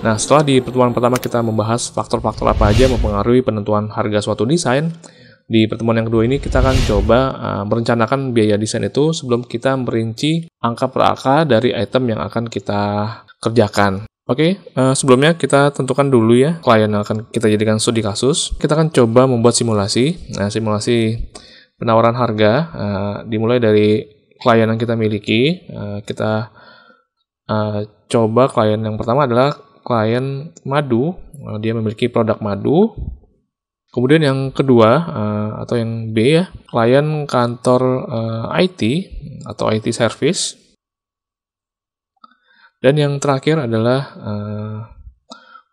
Nah, setelah di pertemuan pertama kita membahas faktor-faktor apa aja yang mempengaruhi penentuan harga suatu desain, di pertemuan yang kedua ini kita akan coba uh, merencanakan biaya desain itu sebelum kita merinci angka per angka dari item yang akan kita kerjakan. Oke, okay, uh, eh, sebelumnya kita tentukan dulu ya klien yang akan kita jadikan studi kasus. Kita akan coba membuat simulasi. Nah, simulasi penawaran harga uh, dimulai dari klien yang kita miliki. Uh, kita uh, coba klien yang pertama adalah klien madu, uh, dia memiliki produk madu. Kemudian yang kedua uh, atau yang B ya, klien kantor uh, IT atau IT service. Dan yang terakhir adalah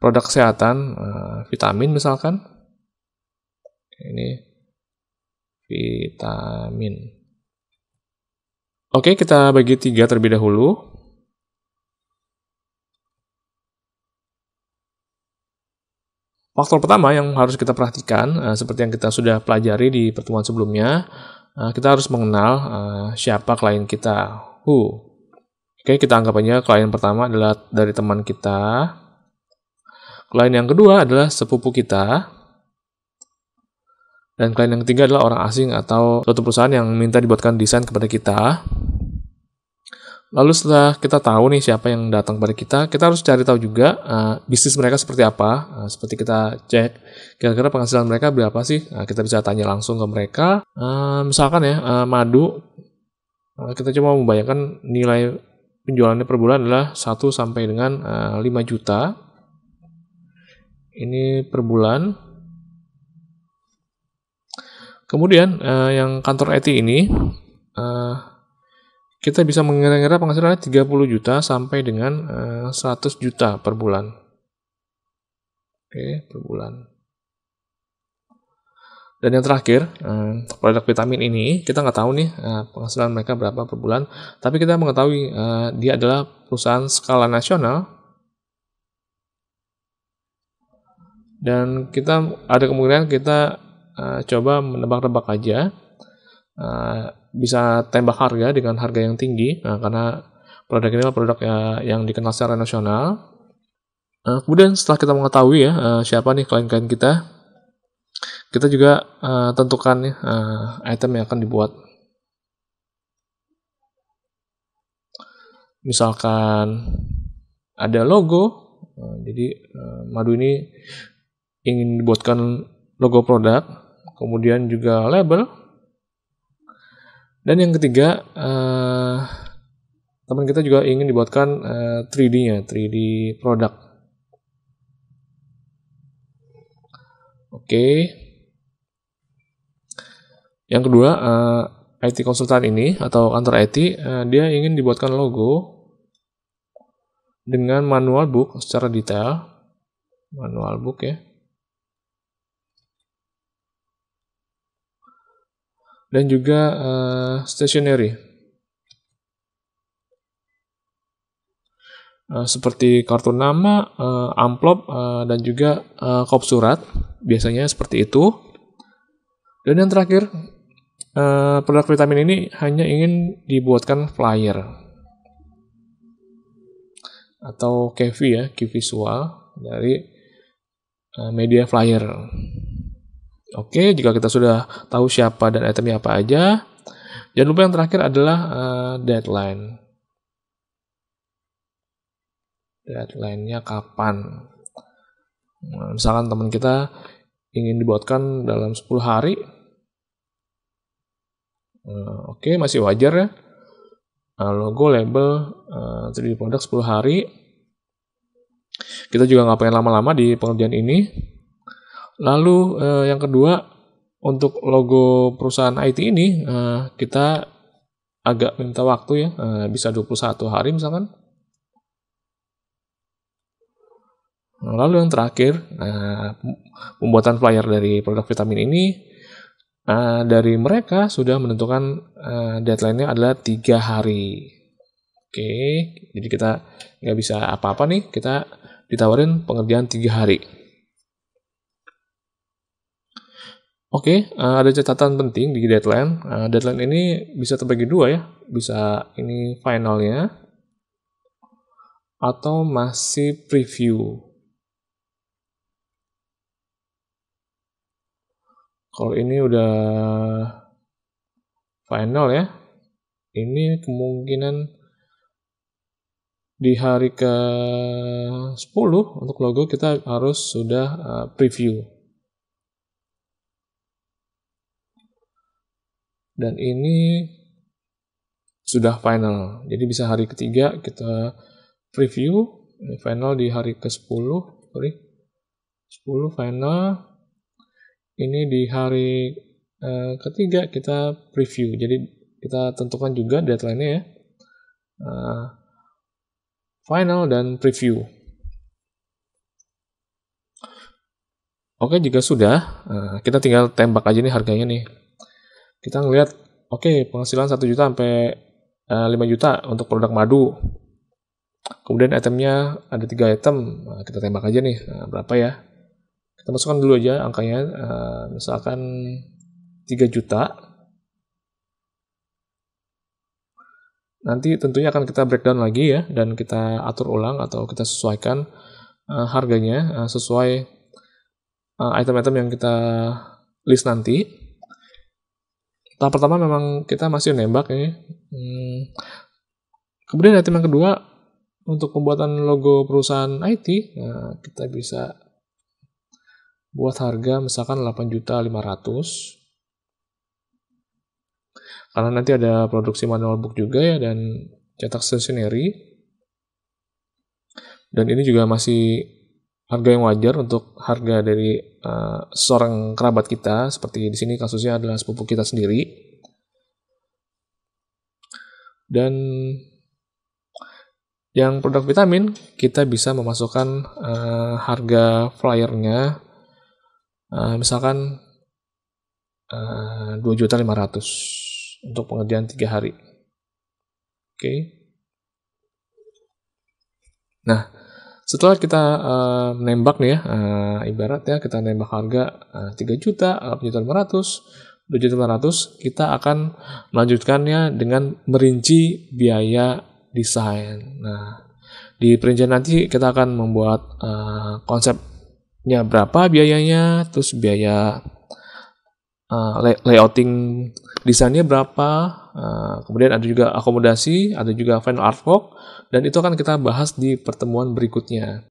produk kesehatan, vitamin misalkan. Ini vitamin. Oke, kita bagi tiga terlebih dahulu. Faktor pertama yang harus kita perhatikan, eh, seperti yang kita sudah pelajari di pertemuan sebelumnya, eh, kita harus mengenal eh, siapa klien kita, who. Oke, kita anggap aja klien pertama adalah dari teman kita. Klien yang kedua adalah sepupu kita. Dan klien yang ketiga adalah orang asing atau suatu perusahaan yang minta dibuatkan desain kepada kita. Lalu setelah kita tahu nih siapa yang datang pada kita, kita harus cari tahu juga uh, bisnis mereka seperti apa. Uh, seperti kita cek kira-kira penghasilan mereka berapa sih. Uh, kita bisa tanya langsung ke mereka. Uh, misalkan ya uh, madu, uh, kita cuma membayangkan nilai penjualannya per bulan adalah 1 sampai dengan uh, 5 juta. Ini per bulan. Kemudian uh, yang kantor IT ini uh, kita bisa mengira-ngira penghasilannya 30 juta sampai dengan 100 eh, juta per bulan. Oke, per bulan. Dan yang terakhir, eh, produk vitamin ini kita nggak tahu nih eh, penghasilan mereka berapa per bulan, tapi kita mengetahui dia adalah perusahaan skala nasional dan kita ada kemungkinan kita coba menebak-nebak aja Eh, bisa tembak harga dengan harga yang tinggi nah, karena produk ini adalah produk uh, yang dikenal secara nasional. Uh, kemudian setelah kita mengetahui ya uh, siapa nih klien-klien kita, kita juga uh, tentukan uh, item yang akan dibuat. Misalkan ada logo, uh, jadi uh, madu ini ingin dibuatkan logo produk, kemudian juga label, dan yang ketiga, eh, teman kita juga ingin dibuatkan eh, 3D-nya, 3D produk. Oke. Okay. Yang kedua, eh, IT konsultan ini atau kantor IT, eh, dia ingin dibuatkan logo dengan manual book secara detail. Manual book ya. dan juga uh, eh, stationery. Uh, eh, seperti kartu nama, uh, amplop, uh, dan juga uh, kop surat. Biasanya seperti itu. Dan yang terakhir, uh, produk vitamin ini hanya ingin dibuatkan flyer. Atau kevi ya, key visual dari uh, media flyer. Oke, jika kita sudah tahu siapa dan itemnya apa aja, jangan lupa yang terakhir adalah uh, deadline. Deadline-nya kapan? Nah, misalkan teman kita ingin dibuatkan dalam 10 hari. Uh, Oke, okay, masih wajar ya. Uh, logo, label, uh, 3D product 10 hari. Kita juga nggak pengen lama-lama di pengerjaan ini Lalu eh, yang kedua untuk logo perusahaan IT ini eh, kita agak minta waktu ya, eh, bisa 21 hari misalkan. lalu yang terakhir, eh, pembuatan flyer dari produk vitamin ini eh, dari mereka sudah menentukan eh, deadline-nya adalah tiga hari. Oke, jadi kita nggak bisa apa-apa nih, kita ditawarin pengerjaan tiga hari. Oke, okay, uh, eh, ada catatan penting di deadline. Uh, deadline ini bisa terbagi dua ya, bisa ini finalnya atau masih preview. Kalau ini udah final ya, ini kemungkinan di hari ke 10 untuk logo kita harus sudah eh, preview. dan ini sudah final. Jadi bisa hari ketiga kita preview ini final di hari ke-10, sorry. 10 final. Ini di hari eh, ketiga kita preview. Jadi kita tentukan juga deadline-nya ya. Uh, final dan preview. Oke, jika sudah, eh, kita tinggal tembak aja nih harganya nih kita ngelihat oke okay, penghasilan 1 juta sampai uh, eh, 5 juta untuk produk madu kemudian itemnya ada tiga item nah, kita tembak aja nih nah, berapa ya kita masukkan dulu aja angkanya uh, misalkan 3 juta nanti tentunya akan kita breakdown lagi ya dan kita atur ulang atau kita sesuaikan uh, harganya uh, sesuai item-item uh, item -item yang kita list nanti tahap pertama memang kita masih nembak ya hmm. kemudian item yang kedua untuk pembuatan logo perusahaan IT nah, kita bisa buat harga misalkan 8 juta 500 karena nanti ada produksi manual book juga ya dan cetak stationery dan ini juga masih harga yang wajar untuk harga dari uh, seorang kerabat kita seperti di sini kasusnya adalah sepupu kita sendiri dan yang produk vitamin kita bisa memasukkan uh, harga flyernya uh, misalkan uh, 2.500 untuk pengerjaan tiga hari. Oke. Okay. Nah, setelah kita uh, eh, menembak nih ya, uh, eh, ibaratnya kita nembak harga uh, eh, 3 juta, 8 juta 500, 2 juta 500, kita akan melanjutkannya dengan merinci biaya desain. Nah, di perincian nanti kita akan membuat uh, konsepnya berapa biayanya, terus biaya Ah, layouting desainnya berapa, uh, kemudian ada juga akomodasi, ada juga final artwork, dan itu akan kita bahas di pertemuan berikutnya.